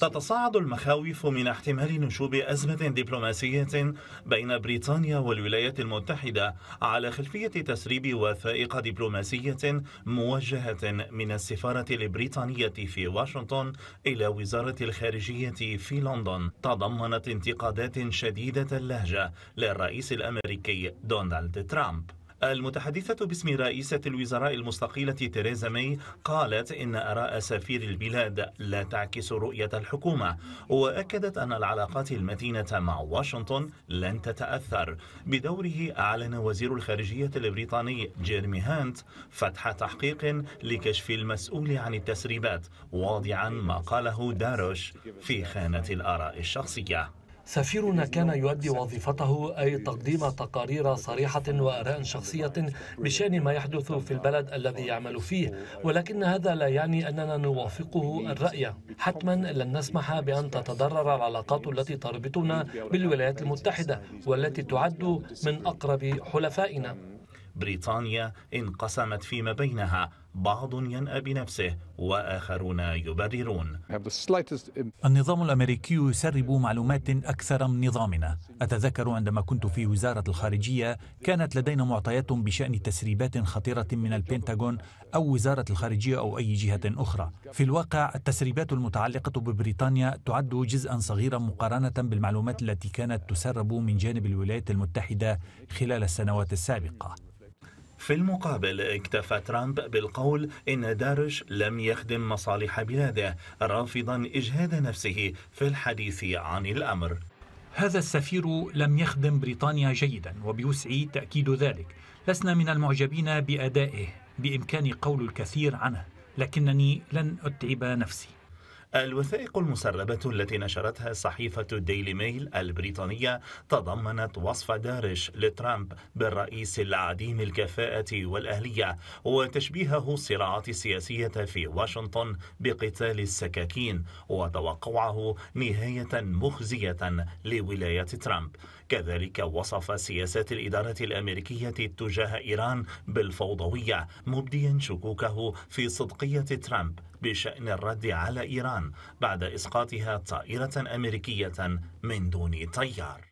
تتصاعد المخاوف من احتمال نشوب أزمة دبلوماسية بين بريطانيا والولايات المتحدة على خلفية تسريب وثائق دبلوماسية موجهة من السفارة البريطانية في واشنطن إلى وزارة الخارجية في لندن تضمنت انتقادات شديدة اللهجة للرئيس الأمريكي دونالد ترامب المتحدثة باسم رئيسة الوزراء المستقيلة تيريزا مي قالت إن آراء سفير البلاد لا تعكس رؤية الحكومة وأكدت أن العلاقات المتينة مع واشنطن لن تتأثر بدوره أعلن وزير الخارجية البريطاني جيرمي هانت فتح تحقيق لكشف المسؤول عن التسريبات واضعا ما قاله داروش في خانة الآراء الشخصية سفيرنا كان يؤدي وظيفته أي تقديم تقارير صريحة وآراء شخصية بشأن ما يحدث في البلد الذي يعمل فيه ولكن هذا لا يعني أننا نوافقه الرأي حتما لن نسمح بأن تتضرر العلاقات التي تربطنا بالولايات المتحدة والتي تعد من أقرب حلفائنا بريطانيا انقسمت فيما بينها بعض ينأى بنفسه وآخرون يبررون النظام الأمريكي يسرب معلومات أكثر من نظامنا أتذكر عندما كنت في وزارة الخارجية كانت لدينا معطيات بشأن تسريبات خطيرة من البنتاغون أو وزارة الخارجية أو أي جهة أخرى في الواقع التسريبات المتعلقة ببريطانيا تعد جزءا صغيرا مقارنة بالمعلومات التي كانت تسرب من جانب الولايات المتحدة خلال السنوات السابقة في المقابل اكتفى ترامب بالقول إن دارش لم يخدم مصالح بلاده رافضا إجهاد نفسه في الحديث عن الأمر هذا السفير لم يخدم بريطانيا جيدا وبوسعي تأكيد ذلك لسنا من المعجبين بأدائه بإمكاني قول الكثير عنه لكنني لن أتعب نفسي الوثائق المسربة التي نشرتها صحيفة ديلي ميل البريطانية تضمنت وصف دارش لترامب بالرئيس العديم الكفاءة والأهلية وتشبيهه الصراعات السياسية في واشنطن بقتال السكاكين وتوقعه نهاية مخزية لولاية ترامب كذلك وصف سياسات الإدارة الأمريكية تجاه إيران بالفوضوية مبديا شكوكه في صدقية ترامب بشأن الرد على إيران بعد إسقاطها طائرة أمريكية من دون طيار